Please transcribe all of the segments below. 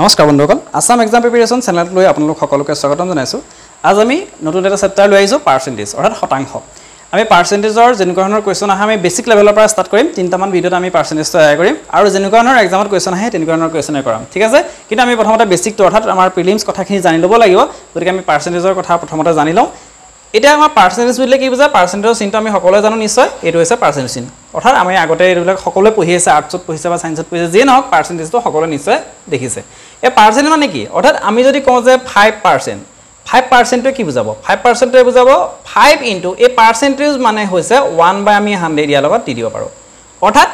নমস্কাৰ বন্ধুসকল Assam exam preparation চেনেলটোলৈ আপোনালোক সকলোকে স্বাগতম জনাইছোঁ আজি আমি নতুন এটা চেপ্টাৰ লৈ আহিছোঁ পাৰ্চেণ্টেজ অৰ্থাৎ শতাংশ আমি পাৰ্চেণ্টেজৰ যেনেকুৱা ধৰণৰ কুৱেশ্যন আহে আমি বেছিক লেভেলৰ পৰা ষ্টাৰ্ট কৰিম তিনিটামান ভিডিঅ'ত আমি পাৰ্চেণ্টেজটো তৈয়াৰ কৰিম আৰু যেনেকুৱা ধৰণৰ এক্সামত কুৱেশ্যন আহে তেনেকুৱা ধৰণৰ কুৱেশ্যনে কৰাম ঠিক আছে কিন্তু আমি প্ৰথমতে বেছিকটো অৰ্থাৎ আমাৰ প্ৰিলিমছ কথাখিনি জানি ল'ব লাগিব গতিকে আমি পাৰ্চেণ্টেজৰ কথা প্ৰথমতে জানি লওঁ এতিয়া আমাৰ পাৰ্চেণ্টেজ বুলিলে কি বুজায় পাৰ্চেণ্টেজৰ চিনটো আমি সকলোৱে জানো নিশ্চয় এইটো হৈছে পাৰ্চেণ্টেজ চিন অৰ্থাৎ আমি আগতে এইবিলাক সকলোৱে পঢ়ি আছে আৰ্টছত পঢ়িছে বা ছায়েঞ্চত পঢ়িছে যিয়ে নহওক পাৰ্চেণ্টেজটো সকলোৱে নিশ্চয় দেখিছে এই পাৰ্চেণ্ট মানে কি অৰ্থাৎ আমি যদি কওঁ যে ফাইভ পাৰ্চেণ্ট ফাইভ পাৰ্চেণ্টটোৱে কি বুজাব ফাইভ পাৰ্চেণ্টটোৱে বুজাব ফাইভ ইণ্টু এই পাৰ্চেণ্টেজ মানে হৈছে ওৱান বাই আমি হাণ্ড্ৰেড ইয়াৰ লগত দি দিব পাৰোঁ অৰ্থাৎ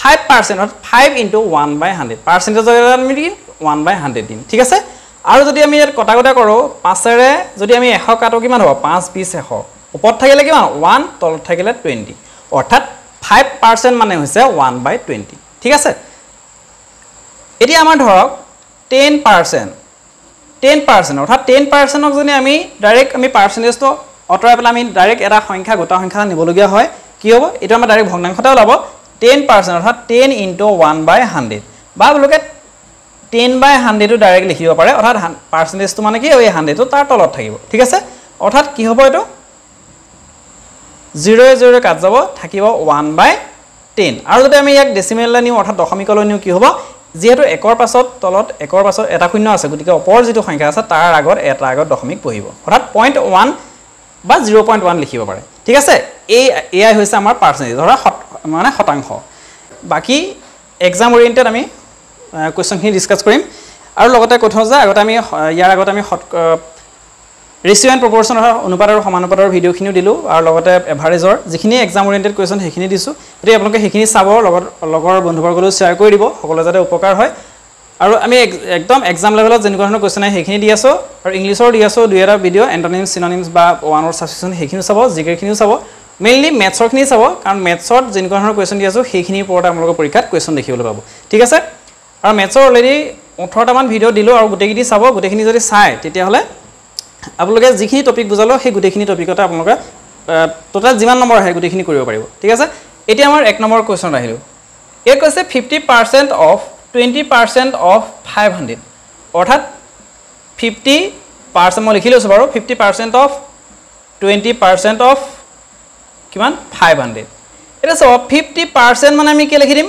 ফাইভ পাৰ্চেণ্ট অৰ্থাৎ five into one by hundred পাৰ্চেণ্টেজৰ আমি দিম ওৱান বাই হাণ্ড্ৰেড দিম ঠিক আছে আৰু যদি আমি ইয়াত কটা কটা কৰোঁ পাঁচেৰে যদি আমি এশ কাটো কিমান হ'ব পাঁচ বিছ এশ ওপৰত থাকিলে কিমান ওৱান তলত থাকিলে টুৱেণ্টি অৰ্থাৎ ফাইভ পাৰ্চেণ্ট মানে হৈছে ওৱান বাই টুৱেণ্টি ঠিক আছে এতিয়া আমাৰ ধৰক টেন পাৰ্চেণ্ট টেন পাৰ্চেণ্ট অৰ্থাৎ টেন পাৰ্চেণ্টক যদি আমি ডাইৰেক্ট আমি পাৰ্চেণ্টেজটো আঁতৰাই পেলাই আমি ডাইৰেক্ট এটা সংখ্যা গোটা সংখ্যা নিবলগীয়া হয় কি হব এইটো আমাৰ ডাইৰেক্ট ভগ্নাংশটা ওলাব টেন পাৰ্চেণ্ট অৰ্থাৎ ten into one by hundred বা বোলকে টেন বাই হান্ড্ৰেডও ডাইৰেক্ট লিখিব পাৰে অৰ্থাৎ পাৰ্চেণ্টেজটো মানে কি এই হাণ্ড্ৰেডটো তাৰ তলত থাকিব ঠিক আছে অৰ্থাৎ কি হব এইটো জিৰ'য়ে জিৰ'য়ে কাট যাব থাকিব ওৱান বাই টেন আৰু যদি আমি ইয়াক ডেচিমেললৈ নিওঁ অৰ্থাৎ দশমিকলৈ নিওঁ কি হ'ব যিহেতু একৰ পাছত তলত একৰ পাছত এটা শূন্য আছে গতিকে অপৰ যিটো সংখ্যা আছে তাৰ আগত এটা আগত দশমিক পঢ়িব অৰ্থাৎ পইণ্ট ওৱান বা জিৰ' পইণ্ট ওৱান লিখিব পাৰে ঠিক আছে এই এয়াই হৈছে আমাৰ পাৰ্চেণ্টেজ ধৰা মানে শতাংশ বাকী এক্সাম অৰিয়েণ্টেড আমি কুৱেশ্যনখিনি ডিছকাছ কৰিম আৰু লগতে কৈ থওঁ যে আগতে আমি ইয়াৰ আগতে আমি ৰেচিঅ' এণ্ড প্ৰপৰশ্যনৰ অনুপাত আৰু সমানুপাতৰ ভিডিঅ'খিনিও দিলোঁ আৰু লগতে এভাৰেজৰ যিখিনি এক্সাম অৰিয়েণ্টেড কুৱেশ্যন সেইখিনি দিছোঁ গতিকে আপোনালোকে সেইখিনি চাব লগত লগৰ বন্ধুবৰ্গলৈও শ্বেয়াৰ কৰি দিব সকলোৱে যাতে উপকাৰ হয় আৰু আমি একদম এক্সাম লেভেলত যেনেকুৱা ধৰণৰ কুৱেশ্যন আহে সেইখিনি দি আছোঁ আৰু ইংলিছৰ দি আছোঁ দুই এটা ভিডিঅ' এণ্টনিমছ চিনানিমছ বা ওৱানৰ ছাবচেশ্যন সেইখিনিও চাব জিকেৰখিনিও চাব মেইনলি মেথছৰখিনি চাব কাৰণ মেথছত যেনেকুৱা ধৰণৰ কুৱেশ্যন দি আছোঁ সেইখিনিৰ ওপৰত আপোনালোকৰ পৰীক্ষাত কুৱেশ্যন দেখিবলৈ পাব ঠিক আছে আৰু মেথছৰ অলৰেডি ওঠৰটামান ভিডিঅ' দিলোঁ আৰু গোটেইখিনি চাব গোটেইখিনি যদি তেতিয়াহ'লে আপোনালোকে যিখিনি টপিক বুজালোঁ সেই গোটেইখিনি টপিকতে আপোনালোকে ট'টেল যিমান নম্বৰ আহে গোটেইখিনি কৰিব পাৰিব ঠিক আছে এতিয়া আমাৰ এক নম্বৰ কুৱেশ্যন আহিলোঁ এই কৈছে fifty percent of twenty percent of five hundred অৰ্থাৎ ফিফটি পাৰ্চেণ্ট মই লিখি লৈছোঁ বাৰু fifty percent of twenty percent of কিমান ফাইভ হাণ্ড্ৰেড এতিয়া চাওক ফিফটি পাৰ্চেণ্ট মানে আমি কি লিখি দিম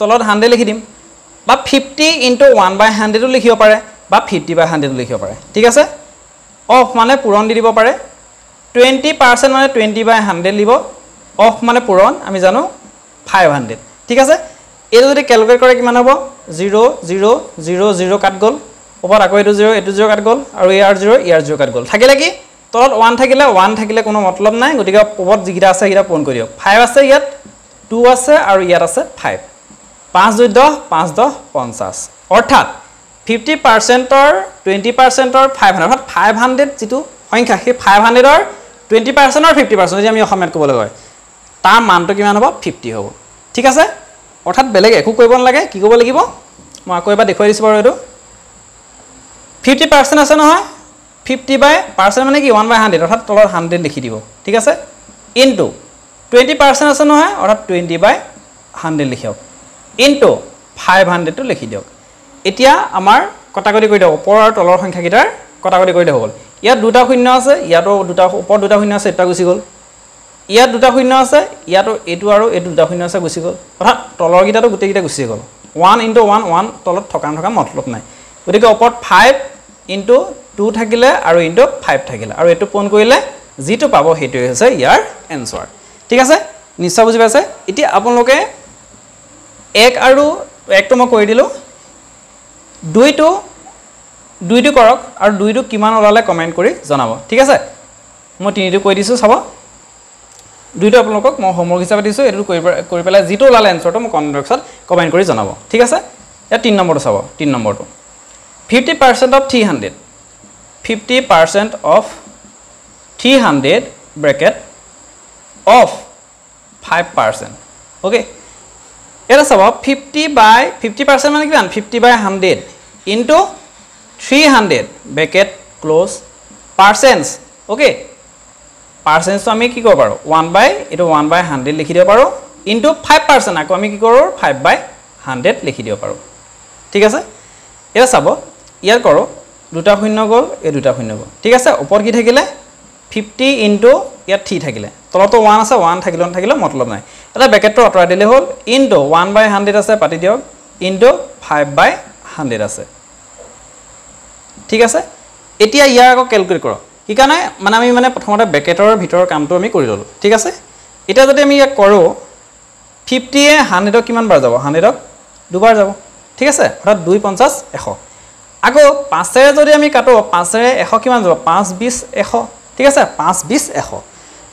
তলত হাণ্ড্ৰেড লিখি দিম বা ফিফটি ইন্টু ওৱান বাই হাণ্ড্ৰেডো লিখিব পাৰে বা ফিফটি বাই হাণ্ড্ৰেডো লিখিব পাৰে ঠিক আছে অফ মানে পূৰণ দি দিব পাৰে টুৱেণ্টি পাৰ্চেণ্ট মানে টুৱেণ্টি বাই হাণ্ড্ৰেড দিব অফ মানে পূৰণ আমি জানো ফাইভ হাণ্ড্ৰেড ঠিক আছে এইটো যদি কেলকুলেট কৰে কিমান হ'ব zero' zero' zero' zero' cut গ'ল ওপৰত আকৌ এইটো জিৰ' এইটো জিৰ' কাট গ'ল আৰু ইয়াৰ জিৰ' ইয়াৰ জিৰ' কাট গ'ল থাকিলে কি তলত ওৱান থাকিলে ওৱান থাকিলে কোনো মতলব নাই গতিকে ওপৰত যিকেইটা আছে সেইকেইটা পূৰণ কৰি দিয়ক ফাইভ আছে ইয়াত টু আছে আৰু ইয়াত আছে ফাইভ পাঁচ দুই দহ পাঁচ দহ পঞ্চাছ অৰ্থাৎ ফিফটি পাৰ্চেণ্টৰ টুৱেণ্টি পাৰ্চেণ্টৰ ফাইভ হাণ্ড্ৰেড অৰ্থাৎ ফাইভ হাণ্ড্ৰেড যিটো সংখ্যা সেই ফাইভ হাণ্ড্ৰেডৰ টুৱেণ্টি পাৰ্চেণ্টৰ ফিফটি পাৰ্চেণ্ট যদি আমি অসমীয়াত ক'বলৈ হয় তাৰ মানটো কিমান হ'ব ফিফটি হ'ব ঠিক আছে অৰ্থাৎ বেলেগ একো কৰিব নালাগে কি কৰিব লাগিব মই আকৌ এবাৰ দেখুৱাই দিছোঁ বাৰু এইটো ফিফটি পাৰ্চেণ্ট আছে নহয় ফিফটি বাই পাৰ্চেণ্ট মানে কি ওৱান বাই হাণ্ড্ৰেড অৰ্থাৎ তলত হাণ্ড্ৰেড লিখি দিব ঠিক আছে ইনটু টুৱেণ্টি পাৰ্চেণ্ট আছে নহয় অৰ্থাৎ টুৱেণ্টি বাই হাণ্ড্ৰেড লিখিয়ক ইনটু ফাইভ হাণ্ড্ৰেডটো লিখি দিয়ক এতিয়া আমাৰ কটাকটি কৰি দিয়া ওপৰ আৰু তলৰ সংখ্যাকেইটাৰ কটাকটি কৰি দিয়া হ'ল ইয়াত দুটা শূন্য আছে ইয়াতো দুটা ওপৰত দুটা শূন্য আছে এটা গুচি গ'ল ইয়াত দুটা শূন্য আছে ইয়াতো এইটো আৰু এইটো দুটা শূন্য আছে গুচি গ'ল অৰ্থাৎ তলৰকেইটাতো গোটেইকেইটা গুচি গ'ল ওৱান ইণ্টু ওৱান ওৱান তলত থকা নথকা মতলব নাই গতিকে ওপৰত ফাইভ ইণ্টু টু থাকিলে আৰু ইণ্টু ফাইভ থাকিলে আৰু এইটো পোন কৰিলে যিটো পাব সেইটোৱে হৈছে ইয়াৰ এনচাৰ ঠিক আছে নিশ্চয় বুজি পাইছে এতিয়া আপোনালোকে এক আৰু একটো মই কৰি দিলোঁ দুইটো দুইটো কৰক আৰু দুইটো কিমান ওলালে কমেণ্ট কৰি জনাব ঠিক আছে মই তিনিটো কৈ দিছোঁ চাব দুইটো আপোনালোকক মই হোমৱৰ্ক হিচাপে দিছোঁ এইটো কৰি কৰি পেলাই যিটো ওলালে এনচাৰটো মই কমেণ্ট বক্সত কমেণ্ট কৰি জনাব ঠিক আছে ইয়াত তিনি নম্বৰটো চাব তিনি নম্বৰটো fifty percent of three hundred fifty percent of three hundred bracket of five percent okay এটা চাব ফিফটি বাই ফিফটি পাৰ্চেণ্ট মানে কিমান fifty by hundred into three hundred bracket close percent okay পাৰ্চেঞ্চটো আমি কি কৰিব পাৰোঁ ওৱান বাই এইটো ওৱান বাই হাণ্ড্ৰেড লিখি দিব পাৰোঁ ইন্টু ফাইভ পাৰ্চেণ্ট আকৌ আমি কি কৰোঁ ফাইভ বাই হাণ্ড্ৰেড লিখি দিব পাৰোঁ ঠিক আছে এটা চাব ইয়াত কৰোঁ দুটা শূন্য গ'ল এই দুটা শূন্য গ'ল ঠিক আছে ওপৰত কি থাকিলে ফিফটি ইন্টু ইয়াত থ্ৰী থাকিলে তলতো ওৱান আছে ওৱান থাকিলে নাথাকিলেও মতলব নাই এটা ব্ৰেকেটটো আঁতৰাই দিলে হ'ল ইনটো ওৱান বাই হাণ্ড্ৰেড আছে পাতি দিয়ক ইনটো ফাইভ বাই হাণ্ড্ৰেড আছে ঠিক আছে এতিয়া ইয়াৰ আকৌ কেলকুলেট কৰক কি কাৰণে মানে আমি মানে প্ৰথমতে ব্ৰেকেটৰ ভিতৰৰ কামটো আমি কৰি ল'লোঁ ঠিক আছে এতিয়া যদি আমি ইয়াক কৰোঁ ফিফটিয়ে হাণ্ড্ৰেডক কিমানবাৰ যাব হাণ্ড্ৰেডক দুবাৰ যাব ঠিক আছে অৰ্থাৎ দুই পঞ্চাছ এশ আকৌ পাঁচেৰে যদি আমি কাটো পাঁচেৰে এশ কিমান যাব পাঁচ বিছ এশ ঠিক আছে পাঁচ বিছ এশ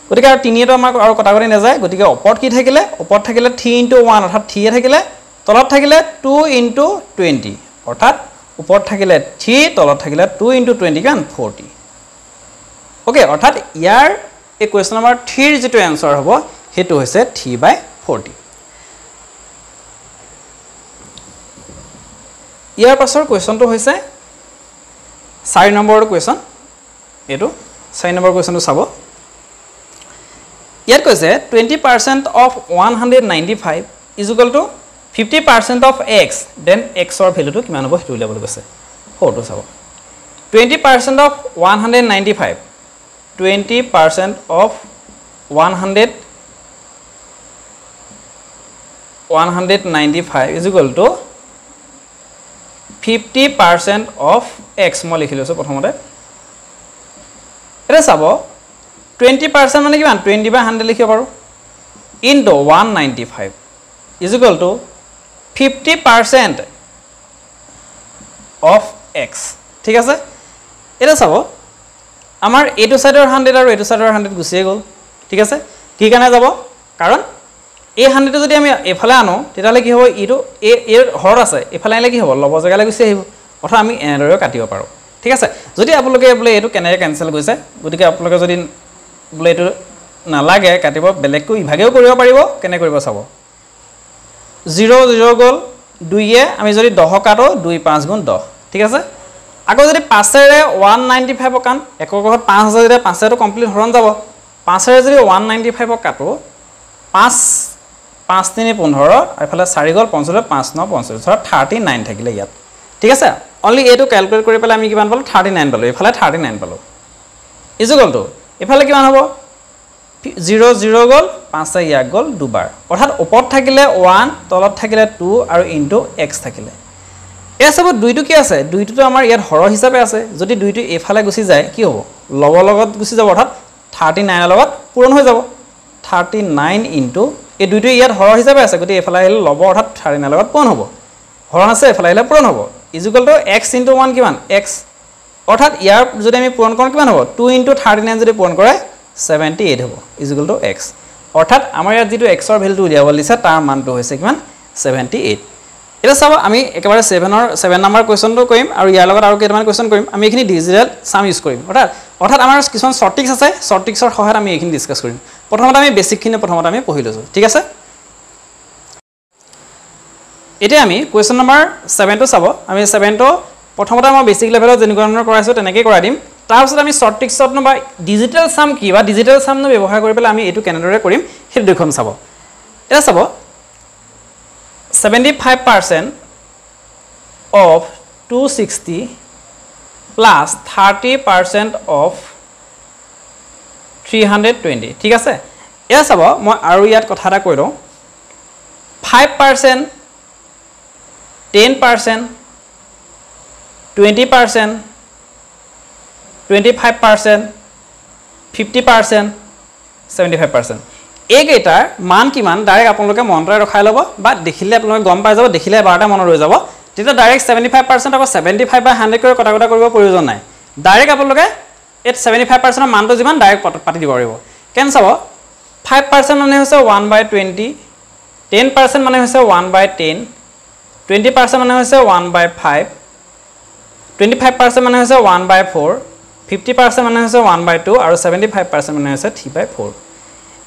গতিকে আৰু তিনিয়েতো আমাক আৰু কটাকটি নাযায় গতিকে ওপৰত কি থাকিলে ওপৰত থাকিলে থ্ৰী ইণ্টু ওৱান অৰ্থাৎ থ্ৰীয়ে থাকিলে তলত থাকিলে টু ইণ্টু টুৱেণ্টি অৰ্থাৎ ওপৰত থাকিলে থ্ৰী তলত থাকিলে টু ইণ্টু টুৱেণ্টি কাৰণ ফৰ্টি অ'কে অৰ্থাৎ ইয়াৰ এই কুৱেশ্যন নম্বৰ থ্ৰীৰ যিটো এনচাৰ হ'ব সেইটো হৈছে থ্ৰী বাই ফৰ্টি ইয়াৰ পাছৰ কুৱেশ্যনটো হৈছে চাৰি নম্বৰৰ কুৱেশ্যন এইটো চাৰি নম্বৰ কুৱেশ্যনটো চাব ইয়াত কৈছে twenty percent of one hundred ninety five equal to fifty percent of X then এক্সৰ ভেলুটো কিমান হ'ব সেইটো উলিয়াবলৈ কৈছে সৰুটো চাব twenty percent of one hundred ninety five twenty percent of one hundred one hundred ninety five equal to fifty percent of X মই লিখি লৈছোঁ প্ৰথমতে এতিয়া চাব টুৱেণ্টি পাৰ্চেণ্ট মানে কিমান টুৱেণ্টি বাই হাণ্ড্ৰেড লিখিব পাৰোঁ in the one ninety five equal to fifty percent of X ঠিক আছে এতিয়া চাব আমাৰ এইটো ছাইডৰ হাণ্ড্ৰেড আৰু এইটো ছাইডৰ হাণ্ড্ৰেড গুচিয়ে গ'ল ঠিক আছে কি কাৰণে যাব কাৰণ এই হাণ্ড্ৰেডটো যদি আমি এইফালে আনো তেতিয়াহ'লে কি হ'ব ইটো এই এই ঘৰত আছে এইফালে আনিলে কি হ'ব ল'ব জেগালৈ গুচি আহিব অৰ্থাৎ আমি এনেদৰেও কাটিব পাৰোঁ ঠিক আছে যদি আপোনালোকে বোলে এইটো কেনেকৈ কেঞ্চেল গৈছে গতিকে আপোনালোকে যদি বোলে এইটো নালাগে কাটিব বেলেগকৈ ইভাগেও কৰিব পাৰিব কেনে কৰিব চাব জিৰ' জিৰ' গ'ল দুইয়ে আমি যদি দহ কাটো দুই পাঁচ গুণ দহ ঠিক আছে আকৌ যদি পাঁচেৰে ওৱান নাইণ্টি ফাইভৰ কাৰণ একৰ ঘৰত পাঁচ হাজাৰ যেতিয়া পাঁচেৰেটো কমপ্লিট হৰণ যাব পাঁচেৰে যদি ওৱান নাইণ্টি ফাইভক কাটো পাঁচ পাঁচ তিনি পোন্ধৰ এইফালে চাৰি গ'ল পঞ্চল্লিছ পাঁচ ন পঞ্চল্লিছ ধৰক থাৰ্টি নাইন থাকিলে ইয়াত ঠিক আছে অনলি এইটো কেলকুলেট কৰি পেলাই আমি কিমান পালোঁ থাৰ্টি নাইন পালোঁ এইফালে থাৰ্টি নাইন পালোঁ ইজুগলটো এফালে কিমান হ'ব জিৰ' জিৰ' গ'ল পাঁচে ইয়াক গ'ল দুবাৰ অৰ্থাৎ ওপৰত থাকিলে ওৱান তলত থাকিলে টু আৰু ইনটু এক্স থাকিলে এয়া চাব দুইটো কি আছে দুইটোতো আমাৰ ইয়াত সৰহ হিচাপে আছে যদি দুইটো এইফালে গুচি যায় কি হ'ব লগৰ লগত গুচি যাব অৰ্থাৎ থাৰ্টি নাইনৰ লগত পূৰণ হৈ যাব থাৰ্টি নাইন ইনটু এই দুইটো ইয়াত সৰহ হিচাপে আছে গতিকে এইফালে আহিলে লব অৰ্থাৎ থাৰ্টি নাইনৰ লগত পূৰণ হ'ব সৰহ আছে এইফালে আহিলে পূৰণ হ'ব ইজুকেলটো এক্স ইনটু ওৱান কিমান এক্স অৰ্থাৎ ইয়াৰ যদি আমি পূৰণ কৰোঁ কিমান হ'ব টু ইণ্টু থাৰ্টি নাইন যদি পূৰণ কৰে ছেভেণ্টি এইট হ'ব ইজিকুল টু এক্স অৰ্থাৎ আমাৰ ইয়াত যিটো এক্সৰ ভেলুটো উলিয়াব দিছে তাৰ মানটো হৈছে কিমান ছেভেণ্টি এইট এতিয়া চাব আমি একেবাৰে ছেভেনৰ ছেভেন নাম্বাৰ কুৱেশ্যনটো কৰিম আৰু ইয়াৰ লগত আৰু কেইটামান কুৱেশ্যন কৰিম আমি এইখিনি ডিজিটেল চাম ইউজ কৰিম অৰ্থাৎ অৰ্থাৎ আমাৰ কিছুমান শ্বৰ্টিক্স আছে শ্বৰ্টিক্সৰ সহায়ত আমি এইখিনি ডিছকাছ কৰিম প্ৰথমতে আমি বেছিকখিনি প্ৰথমতে আমি পঢ়ি লৈছোঁ ঠিক আছে এতিয়া আমি কুৱেশ্যন নাম্বাৰ ছেভেনটো চাব আমি ছেভেনটো প্ৰথমতে মই বেচিক লেভেলত যেনেকুৱা ধৰণৰ কৰাইছোঁ তেনেকৈয়ে কৰাই দিম তাৰপিছত আমি শ্বৰ্ট ট্ৰিক্সতনো বা ডিজিটেল চাম কি বা ডিজিটেল চামনো ব্যৱহাৰ কৰি পেলাই আমি এইটো কেনেদৰে কৰিম সেইটো দুখন চাব এতিয়া চাব seventy five percent of two sixty plus thirty percent of three hundred twenty ঠিক আছে এয়া চাব মই আৰু ইয়াত কথা এটা কৈ লওঁ five percent ten percent twenty percent twenty five percent fifty percent seventy five percent এইকেইটাৰ মান কিমান ডাইৰেক্ট আপোনালোকে মনতে ৰখাই ল'ব বা দেখিলে আপোনালোকে গম পাই যাব দেখিলে এবাৰটা মনত ৰৈ যাব তেতিয়া ডাইৰেক্ট ছেভেণ্টি ফাইভ পাৰ্চেণ্ট আকৌ ছেভেণ্টি ফাইভ বা হাণ্ড্ৰেড কৰি কথা কথা কৰিব প্ৰয়োজন নাই ডাইৰেক্ট আপোনালোকে এই ছেভেণ্টি ফাইভ পাৰ্চেণ্টৰ মানটো যিমান ডাইৰেক্ট পাতি দিব পাৰিব কেন চাব ফাইভ পাৰ্চেণ্ট মানে হৈছে one by twenty ten percent মানে হৈছে one by ten twenty percent মানে হৈছে one by five twenty five percent মানে হৈছে one by four fifty percent মানে হৈছে ওৱান বাই টু আৰু ছেভেণ্টি ফাইভ পাৰ্চেণ্ট মানে হৈছে থ্ৰী বাই ফ'ৰ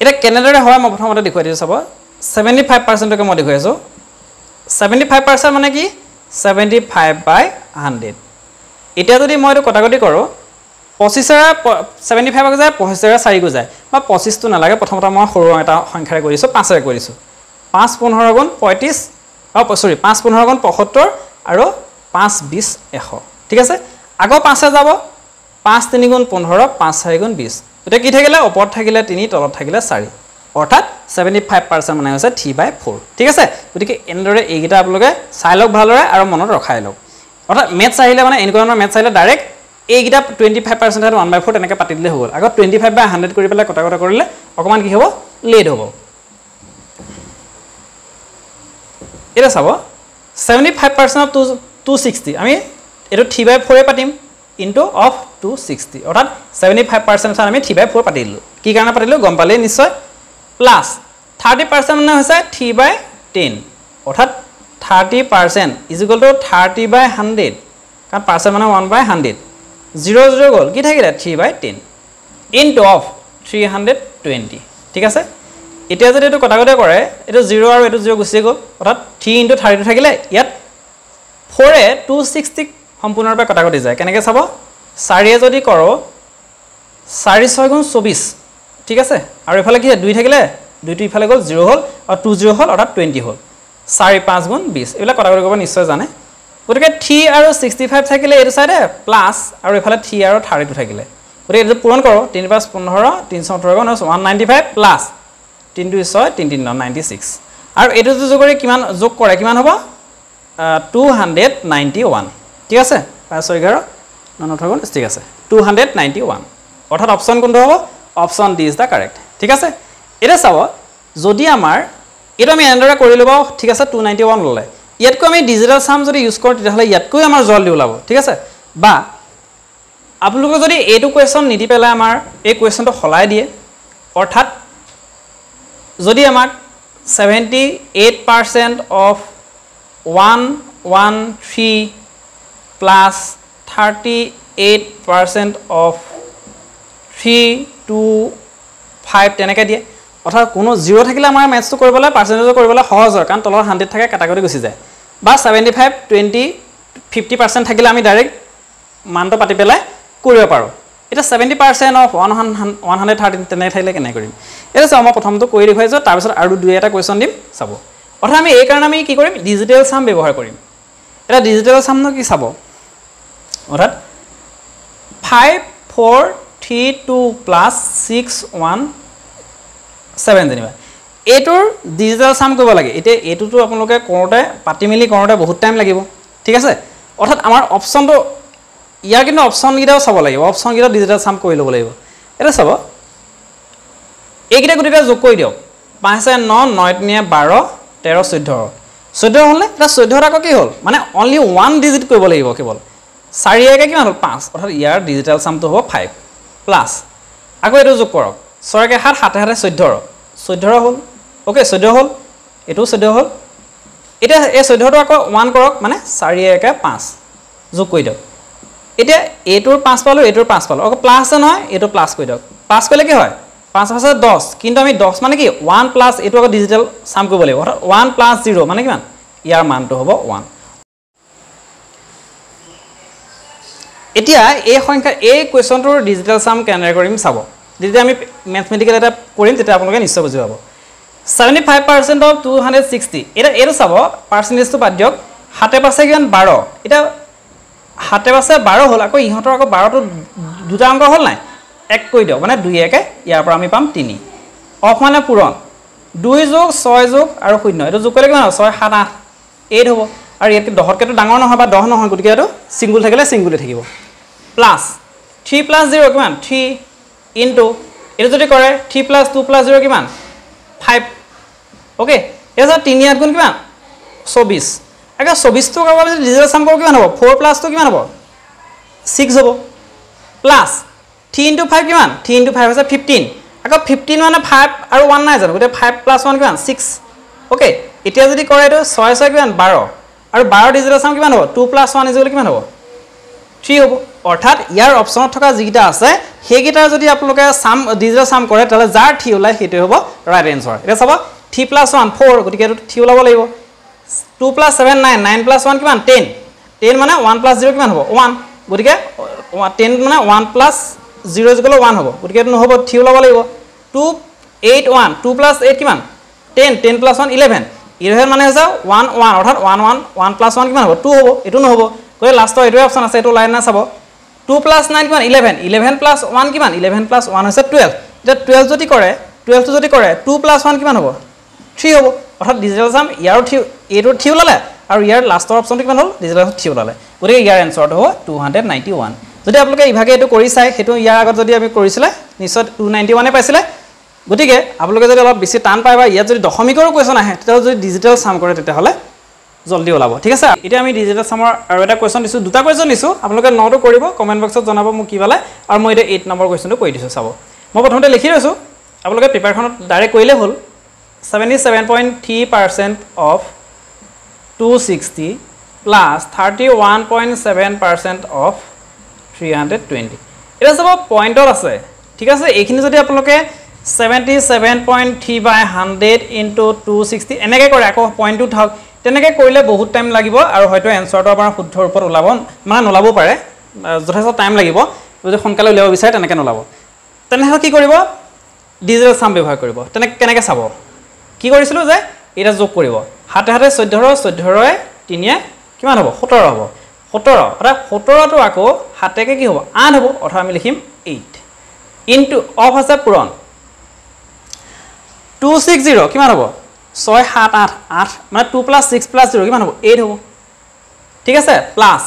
এতিয়া কেনেদৰে হয় মই প্ৰথমতে দেখুৱাই দিছোঁ চাব ছেভেণ্টি ফাইভ পাৰ্চেণ্টকে মই দেখুৱাই আছোঁ ছেভেণ্টি ফাইভ পাৰ্চেণ্ট মানে কি ছেভেণ্টি ফাইভ বাই হাণ্ড্ৰেড এতিয়া যদি মই এইটো কটাকটি কৰোঁ পঁচিছেৰে ছেভেণ্টি ফাইভক যায় পঁচিছেৰে চাৰিকো যায় বা পঁচিছটো নালাগে প্ৰথমতে মই সৰু এটা সংখ্যাৰে কৰিছোঁ পাঁচেৰে কৰিছোঁ পাঁচ পোন্ধৰ গুণ পঁয়ত্ৰিছ অঁ চৰি পাঁচ পোন্ধৰ গুণ পঁসত্তৰ আৰু পাঁচ বিছ এশ ঠিক আছে আগৰ পাঁচে যাব পাঁচ তিনি গুণ পোন্ধৰ পাঁচ চাৰি গুণ বিছ এতিয়া কি থাকিলে ওপৰত থাকিলে তিনি তলত থাকিলে চাৰি অৰ্থাৎ ছেভেণ্টি ফাইভ পাৰ্চেণ্ট মানে হৈছে থ্ৰী বাই ফ'ৰ ঠিক আছে গতিকে এনেদৰে এইকেইটা আপোনালোকে চাই লওক ভালদৰে আৰু মনত ৰখাই লওক অৰ্থাৎ মেথছ আহিলে মানে এনেকুৱা ধৰণৰ মেথছ আহিলে ডাইৰেক্ট এইকেইটা twenty five percent one by four তেনেকৈ পাতি দিলে হৈ গ'ল আগত টুৱেণ্টি ফাইভ বাই হাণ্ড্ৰেড কৰি পেলাই কটা কটা কৰিলে অকণমান কি হ'ব লেট হ'ব এতিয়া চাব seventy five percent of two two sixty আমি এইটো থ্ৰী বাই ফ'ৰে পাতিম ইনটু অফ টু ছিক্সটি অৰ্থাৎ ছেভেণ্টি ফাইভ পাৰ্চেণ্ট আমি থ্ৰী বাই ফ'ৰ পাতি দিলোঁ কি কাৰণে পাতিলোঁ গম পালেই নিশ্চয় প্লাছ থাৰ্টি পাৰ্চেণ্ট মানে হৈছে থ্ৰী বাই টেন অৰ্থাৎ thirty percent equal to thirty by hundred কাৰণ পাৰ্চেণ্ট মানে one by hundred zero' zero' গ'ল কি থাকিলে three by ten into of three hundred twenty ঠিক আছে এতিয়া যদি এইটো কটাকতে কৰে এইটো জিৰ' আৰু এইটো জিৰ' গুচি গ'ল অৰ্থাৎ থ্ৰী ইনটু থাৰ্টিটো থাকিলে ইয়াত ফ'ৰে টু ছিক্সটিক সম্পূৰ্ণৰূপে কটাকটি যায় কেনেকৈ চাব চাৰিয়ে যদি কৰোঁ চাৰি ছয় গুণ চৌবিছ ঠিক আছে আৰু এইফালে কি হয় দুই থাকিলে দুইটো ইফালে গ'ল জিৰ' হ'ল আৰু টু জিৰ' হ'ল অৰ্থাৎ টুৱেণ্টি হ'ল চাৰি পাঁচ গুণ বিছ এইবিলাক কটাকটি কৰিব নিশ্চয় জানে গতিকে থ্ৰী আৰু ছিক্সটি ফাইভ থাকিলে এইটো চাইডে প্লাছ আৰু এইফালে থ্ৰী আৰু থাৰ্টি টু থাকিলে গতিকে এইটো পূৰণ কৰোঁ তিনি পাঁচ পোন্ধৰ তিনি চ ওঠৰ গুণ ওৱান নাইণ্টি ফাইভ প্লাছ তিনি দুই ছয় তিনি তিনি ন নাইণ্টি ছিক্স আৰু এইটো যোগ কৰি কিমান যোগ কৰে কিমান হ'ব টু হাণ্ড্ৰেড নাইণ্টি ওৱান ঠিক আছে পাঁচ ছয় এঘাৰ নন থাকোন ঠিক আছে টু হাণ্ড্ৰেড নাইণ্টি ওৱান অৰ্থাৎ অপশ্যন কোনটো হ'ব option D is the correct ঠিক আছে এতিয়া চাব যদি আমাৰ এইটো আমি এনেদৰে কৰিলোঁ বাৰু ঠিক আছে টু নাইণ্টি ওৱান ল'লে ইয়াতকৈ আমি ডিজিটেল চাম যদি ইউজ কৰোঁ তেতিয়াহ'লে ইয়াতকৈ আমাৰ জল্দি ওলাব ঠিক আছে বা আপোনালোকে যদি এইটো কুৱেশ্যন নিদি পেলাই আমাৰ এই কুৱেশ্যনটো সলাই দিয়ে অৰ্থাৎ যদি আমাক seventy eight percent of one one three plus 38% of 3, 2, 5 তেনেকৈ দিয়ে অৰ্থাৎ কোনো জিৰ' থাকিলে আমাৰ মেথছটো কৰিবলৈ পাৰ্চেণ্টেজটো কৰিবলৈ সহজ হয় কাৰণ তলৰ হাণ্ড্ৰেড থাকে কেটাগৰি গুচি যায় বা seventy five twenty fifty percent থাকিলে আমি ডাইৰেক্ট মানটো পাতি পেলাই কৰিব পাৰোঁ এতিয়া seventy percent of one hundred one hundred thirty তেনেকৈ থাকিলে কেনেকৈ কৰিম এতিয়া চাওঁ মই প্ৰথমটো কৰি দেখুৱাইছোঁ তাৰপিছত আৰু দুই এটা কুৱেশ্যন দিম চাব অৰ্থাৎ আমি এইকাৰণে আমি কি কৰিম ডিজিটেল চাম ব্যৱহাৰ কৰিম এতিয়া ডিজিটেল চামনো কি চাব অৰ্থাৎ five four three two plus six one seven যেনিবা এইটোৰ ডিজিটাল সাম কৰিব লাগে এতিয়া এইটোতো আপোনালোকে কৰোঁতে পাতি মেলি কৰোঁতে বহুত টাইম লাগিব ঠিক আছে অৰ্থাৎ আমাৰ অপশ্যনটো ইয়াৰ কিন্তু অপশ্যনকেইটাও চাব লাগিব অপশ্যনকেইটাও ডিজিটেল চাম কৰি ল'ব লাগিব এটা চাব এইকেইটা গোটেইকেইটা যোগ কৰি দিয়ক পাঁচে ন ন তিনিয়ে বাৰ তেৰ চৈধ্য চৈধ্য হ'লনে এতিয়া চৈধ্যত আকৌ কি হ'ল মানে অনলি ওৱান ডিজিট কৰিব লাগিব কেৱল চাৰি একে কিমান হ'ল পাঁচ অৰ্থাৎ ইয়াৰ ডিজিটেল চামটো হ'ব ফাইভ প্লাছ আকৌ এইটো যোগ কৰক ছয়কে সাত সাতে সাতে চৈধ্যৰ চৈধ্যৰ হ'ল অ'কে চৈধ্য হ'ল এইটো চৈধ্য হ'ল এতিয়া এই চৈধ্যটো আকৌ ওৱান কৰক মানে চাৰি একে পাঁচ যোগ কৰি দিয়ক এতিয়া এইটোৰ পাঁচ পালোঁ এইটোৰ পাঁচ পালোঁ অকল প্লাছ আছে নহয় এইটো প্লাছ কৰি দিয়ক প্লাছ কৰিলে কি হয় পাঁচ পাঁচ আছে দহ কিন্তু আমি দহ মানে কি ওৱান প্লাছ এইটো আকৌ ডিজিটেল চাম কৰিব লাগিব অৰ্থাৎ ওৱান প্লাছ জিৰ' মানে কিমান ইয়াৰ মানটো হ'ব ওৱান এতিয়া এই সংখ্যা এই কুৱেশ্যনটোৰ ডিজিটেল চাম কেনে কৰিম চাব যেতিয়া আমি মেথমেটিকেল এটা কৰিম তেতিয়া আপোনালোকে নিশ্চয় বুজি পাব seventy five percent of two hundred sixty এতিয়া এইটো চাব পাৰ্চেণ্টেজটো বাদ দিয়ক সাতে পাছে কিমান বাৰ এতিয়া সাতে পাছে বাৰ হ'ল আকৌ ইহঁতৰ আকৌ বাৰটো দুটা অংক হ'ল নাই এক কৈ দিয়ক মানে দুই একে ইয়াৰ পৰা আমি পাম তিনি অফ মানে পূৰণ দুই যোগ ছয় যোগ আৰু শূন্য এইটো যোগ কৰিলে কিমান হ'ব ছয় সাত আঠ এইট হ'ব আৰু ইয়াতকৈ দহতকৈতো ডাঙৰ নহয় বা দহ নহয় গতিকে এইটো ছিংগুল থাকিলে ছিংগুলে থাকিব প্লাস থ্রি প্লাস জিরো কি থ্রি ইন্টু এই যদি করে three plus two plus zero কি ফাইভ ওকে এছাড়া তিন আট গুণ কি চৌবিশ আগে চৌবিশটো কাৰোবাৰ পিছত ডিজিটেল চাম কৰোঁ কিমান হ'ব ফ'ৰ প্লাছটো কিমান হ'ব ছিক্স হ'ব প্লাছ থ্ৰী ইণ্টু ফাইভ কিমান থ্ৰী ইণ্টু ফাইভ হৈছে ফিফটিন আকৌ ফিফটিন মানে ফাইভ আৰু ওৱান নাই জানো গোটেই ফাইভ প্লাছ ওৱান কিমান ছিক্স অ'কে এতিয়া যদি কৰে এইটো ছয় ছয় কিমান বাৰ আৰু বাৰ ডিজিটেল চাম কিমান হ'ব টু প্লাছ ওৱান ইজিবলৈ কিমান হ'ব থ্ৰী হ'ব অৰ্থাৎ ইয়াৰ অপশ্যনত থকা যিকেইটা আছে সেইকেইটা যদি আপোনালোকে চাম ডিজিটেল চাম কৰে তাহ'লে যাৰ থ্ৰী ওলায় সেইটোৱে হ'ব ৰাইট এনচাৰ এতিয়া চাব থ্ৰী প্লাছ ওৱান ফ'ৰ গতিকে এইটো থ্ৰী ওলাব লাগিব two plus seven nine nine plus one কিমান টেন টেন মানে ওৱান প্লাছ জিৰ' কিমান হ'ব ওৱান গতিকে টেন মানে ওৱান প্লাছ জিৰ' যোগলে ওৱান হ'ব গতিকে এইটো নহ'ব থ্ৰী ওলাব লাগিব two eight one two plus eight কিমান ten ten plus one eleven eleven মানে হৈছে ওৱান ওৱান অৰ্থাৎ one one one plus one কিমান হ'ব টু হ'ব এইটো নহ'ব গতিকে লাষ্টৰ এইটোৱে অপশ্যন আছে এইটো লাইন নাই চাব টু প্লাছ নাইন কিমান ইলেভেন ইলেভেন প্লাছ ওৱান কিমান ইলেভেন প্লাছ ওৱান হৈছে টুৱেলভ এতিয়া টুৱেলভ যদি কৰে টুৱেলভটো যদি কৰে টু প্লাছ ওৱান কিমান হ'ব থ্ৰী হ'ব অৰ্থাৎ ডিজিটেল চাম ইয়াৰো থ্ৰী এইটো থ্ৰী ওলালে আৰু ইয়াৰ লাষ্টৰ অপশ্যনটো কিমান হ'ল ডিজিটেল চাম থ্ৰী ওলালে গতিকে ইয়াৰ এনচাৰটো হ'ব টু হাণ্ড্ৰেড নাইণ্টি ওৱান যদি আপোনালোকে ইভাগে এইটো কৰি চায় সেইটো ইয়াৰ আগত যদি আমি কৰিছিলে নিশ্চয় টু নাইণ্টি ওৱানে পাইছিলে গতিকে আপোনালোকে যদি অলপ বেছি টান পায় বা ইয়াত যদি দশমিকৰো কুৱেশ্যন আহে তেতিয়াহ'লে যদি ডিজিটেল চাম কৰে তেতিয়াহ'লে জলদি ওলাব ঠিক আছে এতিয়া আমি ডিজিটেল চামৰ আৰু এটা কুৱেশ্যন দিছোঁ দুটা কুৱেশ্যন দিছোঁ আপোনালোকে নটো কৰিব কমেণ্ট বক্সত জনাব মোক কি পালে আৰু মই এতিয়া এইট নম্বৰ কুৱেশ্যনটো কৰি দিছোঁ চাব মই প্ৰথমতে লিখি লৈছোঁ আপোনালোকে পেপাৰখনত ডাইৰেক্ট কৰিলে হ'ল seventy seven point three percent of two sixty plus thirty one point seven percent of three hundred twenty এতিয়া চাব পইণ্টত আছে ঠিক আছে এইখিনি যদি আপোনালোকে seventy seven point three by hundred into two sixty এনেকৈ কৰে আকৌ পইণ্টটো থাকক তেনেকৈ কৰিলে বহুত টাইম লাগিব আৰু হয়তো এনচাৰটো আপোনাৰ শুদ্ধ ৰূপত ওলাব মানে নোলাবও পাৰে যথেষ্ট টাইম লাগিব যদি সোনকালে উলিয়াব বিচাৰে তেনেকৈ নোলাব তেনেহ'লে কি কৰিব ডিজিটেল চাম ব্যৱহাৰ কৰিব তেনে কেনেকৈ চাব কি কৰিছিলোঁ যে এতিয়া যোগ কৰিব হাতে হাতে চৈধ্য চৈধ্যৰে তিনিয়ে কিমান হ'ব সোতৰ হ'ব সোতৰ অৰ্থাৎ সোতৰটো আকৌ হাতেকৈ কি হ'ব আঠ হ'ব অৰ্থাৎ আমি লিখিম এইট ইন টু অফ আছে পূৰণ টু ছিক্স জিৰ' কিমান হ'ব ছয় সাত আঠ আঠ মানে two plus six plus zero' কিমান হ'ব এইট হ'ব ঠিক আছে plus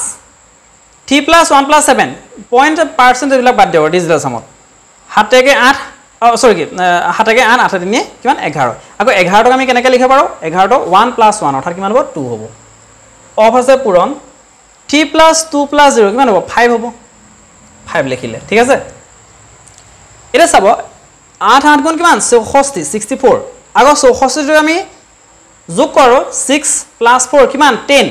three plus one plus seven point পাৰ্চেণ্টেজবিলাক বাদ দিয়াব ডিজিটেল চামত সাতেকৈ আঠ অঁ চৰি কি সাতেকৈ আঠ আঠে তিনিয়ে কিমান এঘাৰ আকৌ এঘাৰটোক আমি কেনেকৈ লিখিব পাৰোঁ এঘাৰটো ওৱান প্লাছ ওৱান অৰ্থাৎ কিমান হ'ব টু হ'ব অফ আছে পূৰণ three plus two plus zero' কিমান হ'ব ফাইভ হ'ব ফাইভ লিখিলে ঠিক আছে এতিয়া চাব আঠ আঠ গুণ কিমান চৌষষ্ঠি ছিক্সটি ফ'ৰ আগৰ চৌষষ্ঠিটো আমি যোগ কৰোঁ ছিক্স প্লাছ ফ'ৰ কিমান টেন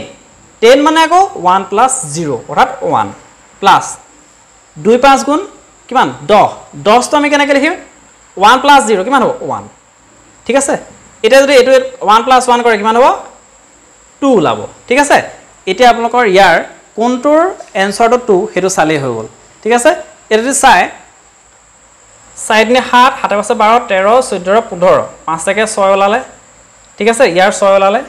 টেন মানে আকৌ ওৱান প্লাছ জিৰ' অৰ্থাৎ ওৱান প্লাছ দুই পাঁচ গুণ কিমান দহ দহটো আমি কেনেকৈ লিখিম ওৱান প্লাছ জিৰ' কিমান হ'ব ওৱান ঠিক আছে এতিয়া যদি এইটো ওৱান প্লাছ ওৱান কৰে কিমান হ'ব টু ওলাব ঠিক আছে এতিয়া আপোনালোকৰ ইয়াৰ কোনটোৰ এনচাৰটো টু সেইটো চালেই হৈ গ'ল ঠিক আছে এতিয়া যদি চাই চাৰি তিনি সাত সাতে পাছে বাৰ তেৰ চৈধ্য পোন্ধৰ পাঁচটাকৈ ছয় ওলালে ঠিক আছে ইয়াৰ ছয় ওলালে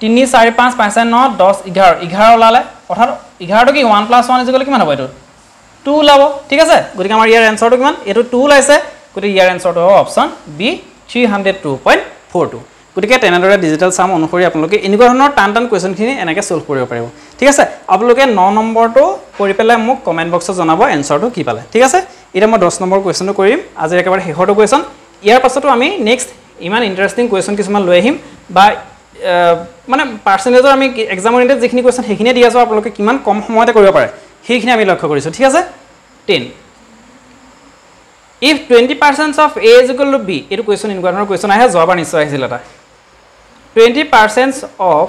তিনি চাৰি পাঁচ পাঁচ চাৰি ন দহ এঘাৰ এঘাৰ ওলালে অৰ্থাৎ এঘাৰটো কি ওৱান প্লাছ ওৱান ইজিকেলে কিমান হ'ব এইটো টু ওলাব ঠিক আছে গতিকে আমাৰ ইয়াৰ এনচাৰটো কিমান এইটো টু ওলাইছে গতিকে ইয়াৰ এনচাৰটো হ'ব option B three hundred two point four two গতিকে তেনেদৰে ডিজিটেল চাম অনুসৰি আপোনালোকে এনেকুৱা ধৰণৰ টান টান কুৱেশ্যনখিনি এনেকৈ ছল্ভ কৰিব পাৰিব ঠিক আছে আপোনালোকে ন নম্বৰটো কৰি পেলাই মোক কমেণ্ট বক্সত জনাব এনচাৰটো কি পালে ঠিক আছে এতিয়া মই দহ নম্বৰ কুৱেশ্যনটো কৰিম আজিৰ একেবাৰে শেষৰটো কুৱেশ্যন ইয়াৰ পাছতো আমি নেক্সট ইমান ইণ্টাৰেষ্টিং কুৱেশ্যন কিছুমান লৈ আহিম বা মানে পাৰ্চেণ্টেজৰ আমি এক্সাম ইণ্টাৰ যিখিনি কুৱেশ্যন সেইখিনিয়ে দি আছোঁ আপোনালোকে কিমান কম সময়তে কৰিব পাৰে সেইখিনি আমি লক্ষ্য কৰিছোঁ ঠিক আছে ten if twenty percents of A is equal to B এইটো কুৱেশ্যন এনেকুৱা ধৰণৰ কুৱেশ্যন আহে যোৱাবাৰ নিশ্চয় আহিছিল এটা twenty percents of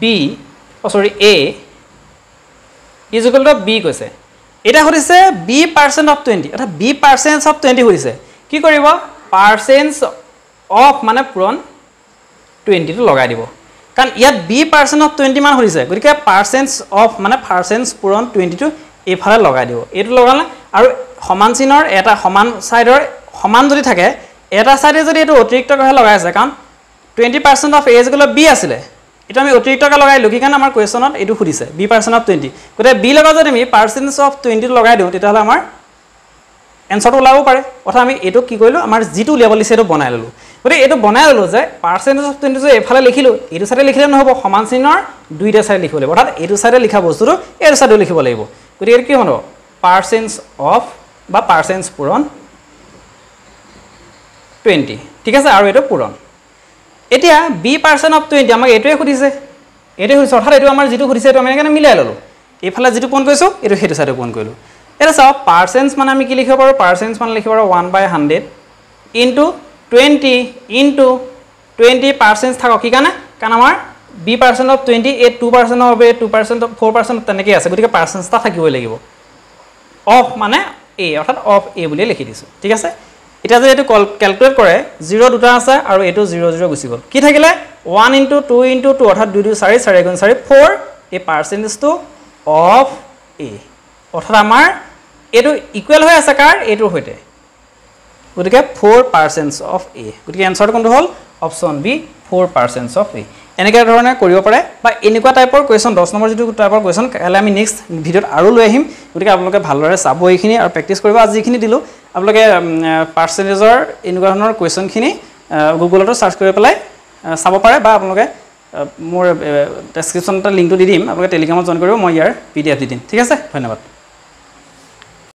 B oh' sorry A is equal to B কৈছে এটা সুধিছে বি পাৰ্চেণ্ট অফ টুৱেণ্টি অৰ্থাৎ বি পাৰ্চেণ্টছ অফ টুৱেণ্টি সুধিছে কি কৰিব পাৰ্চেণ্টছ অফ মানে পূৰণ টুৱেণ্টিটো লগাই দিব কাৰণ ইয়াত বি পাৰ্চেণ্ট অফ টুৱেণ্টি মান সুধিছে গতিকে পাৰ্চেণ্টছ অফ মানে পাৰ্চেণ্টছ পূৰণ টুৱেণ্টিটো এইফালে লগাই দিব এইটো লগালে আৰু সমান চিনৰ এটা সমান ছাইডৰ সমান যদি থাকে এটা ছাইডে যদি এইটো অতিৰিক্তভাৱে লগাইছে কাৰণ টুৱেণ্টি পাৰ্চেণ্ট অফ এজ যিগুলো বি আছিলে এটা আমি অতিৰিক্তকৈ লগাই দিলোঁ কি কাৰণে আমাৰ কুৱেশ্যনত এইটো সুধিছে বি পাৰ্চেণ্ট অফ টুৱেণ্টি গতিকে বি লগাও যদি আমি পাৰ্চেণ্টেজ অফ টুৱেণ্টিটো লগাই দিওঁ তেতিয়াহ'লে আমাৰ এনচাৰটো ওলাব পাৰে অৰ্থাৎ আমি এইটো কি কৰিলোঁ আমাৰ যিটো উলিয়াব লৈছে সেইটো বনাই ল'লোঁ গতিকে এইটো বনাই ল'লোঁ যে পাৰ্চেণ্টেজ অফ টুৱেণ্টি যে এইফালে লিখিলোঁ এইটো চাইডে লিখিলে নহ'ব সমান চিহ্নৰ দুইটা চাইডে লিখিব লাগিব অৰ্থাৎ এইটো চাইডে লিখা বস্তুটো এইটো চাইডেও লিখিব লাগিব গতিকে এইটো কি হ'ব পাৰ্চেণ্টেজ অফ বা পাৰ্চেণ্টেজ পূৰণ টুৱেণ্টি ঠিক আছে আৰু এইটো পূৰণ এতিয়া বি পাৰ্চন অফ টুৱেণ্টি আমাক এইটোৱে সুধিছে এইটোৱে সুধিছে অৰ্থাৎ এইটো আমাৰ যিটো সুধিছে এইটো আমি এনেকৈ মিলাই ল'লোঁ এইফালে যিটো পোন কৰিছোঁ এইটো সেইটো চাইডে পোন কৰিলোঁ এতিয়া চাওক পাৰ্চেঞ্চ মানে আমি কি লিখিব পাৰোঁ পাৰ্চেঞ্চ মানে লিখিব পাৰোঁ one by hundred into twenty into twenty percent থাকক কি কাৰণে কাৰণ আমাৰ বি পাৰ্চেণ্ট অফ টুৱেণ্টি এই টু পাৰ্চেণ্টৰ বাবে two percent of four percent তেনেকৈ আছে গতিকে পাৰ্চেঞ্চ এটা থাকিবই লাগিব অফ মানে এ অৰ্থাৎ অফ এ বুলিয়ে লিখি দিছোঁ ঠিক আছে এটা যে এটো কল ক্যালকুলেট করে জিরো দুটা আছে আর এই জিরো জিরো গুছি গেল কি থাকলে one into two into two অর্থাৎ দুই দুই চারি চারি এগুণ চারি ফোর এই পার্সেন্টেজটো অফ এ অর্থাৎ আমার এই ইকুয়াল হয়ে আছে কার এইটোর সুতরাং গতি ফোর পার্সেন্টস অফ এ গতি এনসার কোনো হল option B four percents of A এনেক ধরনের করবেন বা এনেকা টাইপের কোয়েশন দশ নম্বর যদি টাইপের কোয়েশন কালে আমি নেক্সট ভিডিওত আরও লই আহিম গতি আপনাদের ভালদরে চাব এইখানে আর প্রেকটিস করব আজ যেখানে দিলো আপোনালোকে পাৰ্চেণ্টেজৰ এনেকুৱা ধৰণৰ কুৱেশ্যনখিনি গুগলতো চাৰ্চ কৰি পেলাই চাব পাৰে বা আপোনালোকে মোৰ ডেছক্ৰিপশ্যনতে লিংকটো দি দিম আপোনালোকে টেলিগ্ৰামত জইন কৰিব মই ইয়াৰ পি ডি এফ দি দিম ঠিক আছে ধন্যবাদ